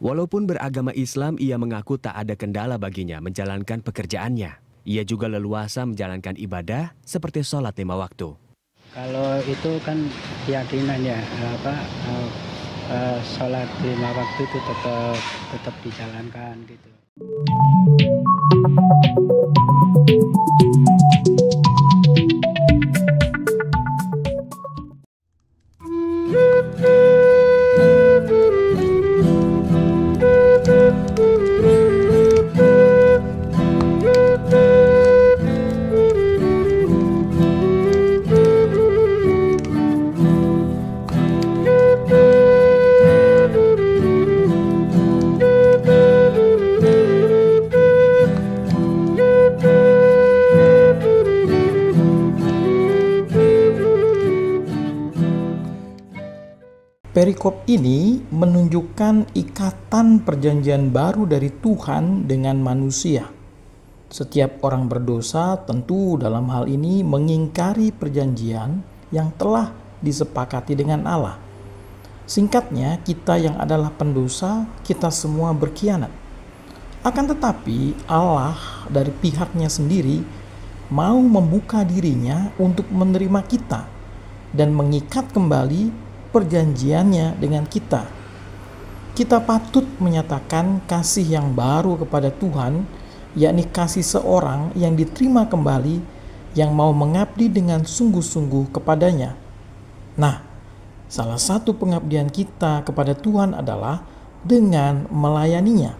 Walaupun beragama Islam, ia mengaku tak ada kendala baginya menjalankan pekerjaannya. Ia juga leluasa menjalankan ibadah seperti sholat lima waktu. Kalau itu kan keyakinan ya, apa uh, uh, sholat lima waktu itu tetap tetap dijalankan gitu. perikop ini menunjukkan ikatan perjanjian baru dari Tuhan dengan manusia. Setiap orang berdosa tentu dalam hal ini mengingkari perjanjian yang telah disepakati dengan Allah. Singkatnya, kita yang adalah pendosa, kita semua berkhianat. Akan tetapi, Allah dari pihaknya sendiri mau membuka dirinya untuk menerima kita dan mengikat kembali perjanjiannya dengan kita. Kita patut menyatakan kasih yang baru kepada Tuhan, yakni kasih seorang yang diterima kembali yang mau mengabdi dengan sungguh-sungguh kepadanya. Nah, salah satu pengabdian kita kepada Tuhan adalah dengan melayaninya.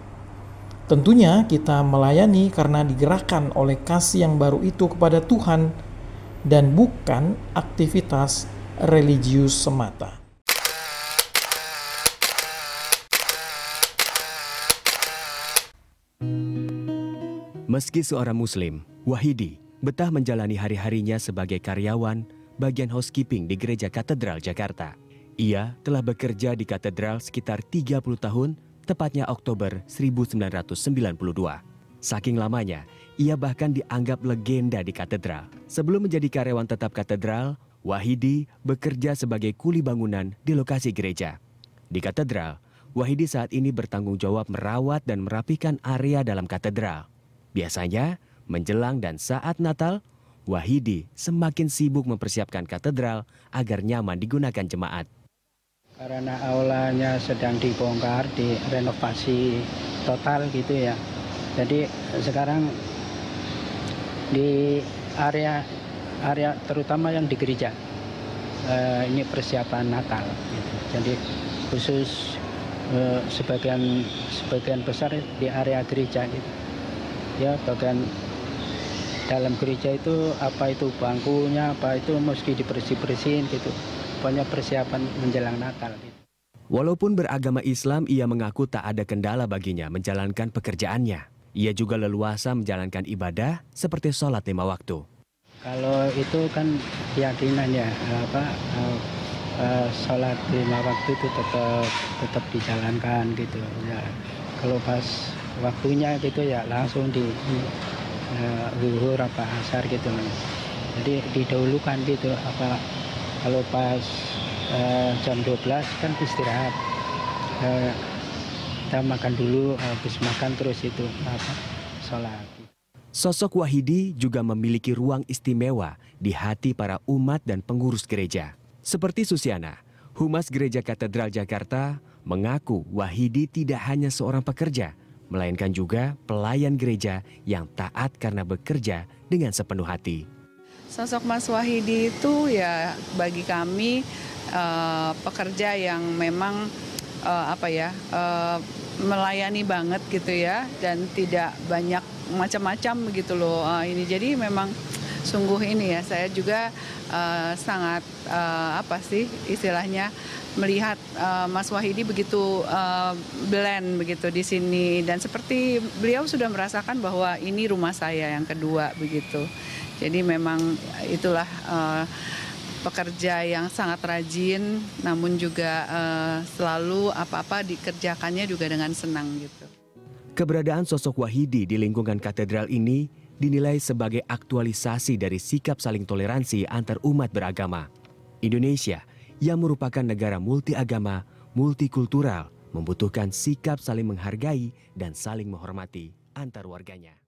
Tentunya kita melayani karena digerakkan oleh kasih yang baru itu kepada Tuhan dan bukan aktivitas religius semata. Meski seorang Muslim, Wahidi betah menjalani hari-harinya sebagai karyawan bagian housekeeping di Gereja Katedral Jakarta. Ia telah bekerja di katedral sekitar 30 tahun, tepatnya Oktober 1992. Saking lamanya, ia bahkan dianggap legenda di katedral. Sebelum menjadi karyawan tetap katedral, Wahidi bekerja sebagai kuli bangunan di lokasi gereja. Di katedral, Wahidi saat ini bertanggung jawab merawat dan merapikan area dalam katedral. Biasanya, menjelang dan saat Natal, Wahidi semakin sibuk mempersiapkan katedral agar nyaman digunakan jemaat. Karena aulanya sedang dibongkar, direnovasi total gitu ya. Jadi sekarang di area area terutama yang di gereja eh, ini persiapan Natal. Gitu. Jadi khusus eh, sebagian sebagian besar di area gereja gitu ya bagian dalam gereja itu apa itu bangkunya apa itu meski dibersih-bersihin gitu pokoknya persiapan menjelang Natal gitu. Walaupun beragama Islam, ia mengaku tak ada kendala baginya menjalankan pekerjaannya. Ia juga leluasa menjalankan ibadah seperti sholat lima waktu. Kalau itu kan keyakinan ya, apa, uh, sholat lima waktu itu tetap tetap dijalankan gitu. Ya, kalau pas waktunya gitu ya langsung di uh, apa asar gitu mas jadi didahulukan gitu apa kalau pas uh, jam 12 kan istirahat uh, kita makan dulu habis makan terus itu apa sholat Sosok Wahidi juga memiliki ruang istimewa di hati para umat dan pengurus gereja. Seperti Susiana, Humas Gereja Katedral Jakarta mengaku Wahidi tidak hanya seorang pekerja, melainkan juga pelayan gereja yang taat karena bekerja dengan sepenuh hati. Sosok Mas Wahidi itu ya bagi kami uh, pekerja yang memang uh, apa ya uh, melayani banget gitu ya dan tidak banyak macam-macam gitu loh uh, ini jadi memang sungguh ini ya saya juga uh, sangat uh, apa sih istilahnya melihat uh, Mas Wahidi begitu uh, blend begitu di sini dan seperti beliau sudah merasakan bahwa ini rumah saya yang kedua begitu. Jadi memang itulah uh, pekerja yang sangat rajin, namun juga uh, selalu apa-apa dikerjakannya juga dengan senang gitu. Keberadaan sosok Wahidi di lingkungan katedral ini dinilai sebagai aktualisasi dari sikap saling toleransi antar umat beragama. Indonesia, yang merupakan negara multiagama, multikultural, membutuhkan sikap saling menghargai dan saling menghormati antar warganya.